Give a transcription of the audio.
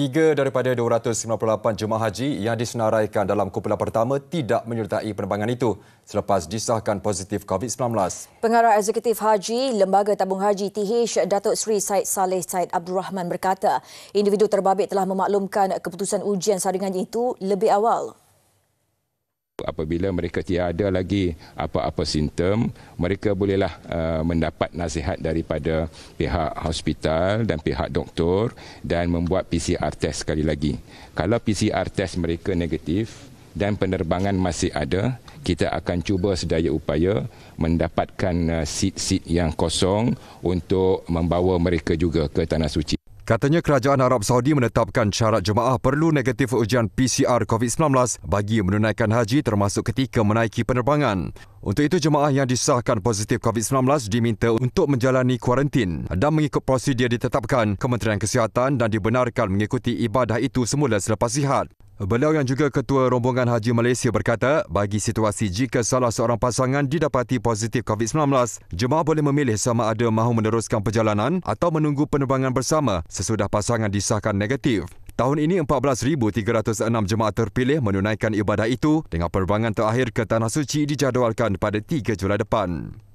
Tiga daripada 298 jemaah haji yang disenaraikan dalam kumpulan pertama tidak menyertai penerbangan itu selepas disahkan positif COVID-19. Pengarah Eksekutif Haji Lembaga Tabung Haji TH Datuk Sri Said Saleh Said Abdul Rahman berkata, individu terbabit telah memaklumkan keputusan ujian saringan itu lebih awal apabila mereka tiada lagi apa-apa simptom, mereka bolehlah uh, mendapat nasihat daripada pihak hospital dan pihak doktor dan membuat PCR test sekali lagi. Kalau PCR test mereka negatif dan penerbangan masih ada, kita akan cuba sedaya upaya mendapatkan uh, seat-seat yang kosong untuk membawa mereka juga ke Tanah Suci. Katanya kerajaan Arab Saudi menetapkan syarat jemaah perlu negatif ujian PCR COVID-19 bagi menunaikan haji termasuk ketika menaiki penerbangan. Untuk itu, jemaah yang disahkan positif COVID-19 diminta untuk menjalani kuarantin dan mengikut prosedur ditetapkan Kementerian Kesihatan dan dibenarkan mengikuti ibadah itu semula selepas sihat. Beliau yang juga ketua rombongan haji Malaysia berkata, bagi situasi jika salah seorang pasangan didapati positif COVID-19, jemaah boleh memilih sama ada mahu meneruskan perjalanan atau menunggu penerbangan bersama sesudah pasangan disahkan negatif. Tahun ini 14306 jemaah terpilih menunaikan ibadah itu dengan penerbangan terakhir ke tanah suci dijadualkan pada 3 Julai depan.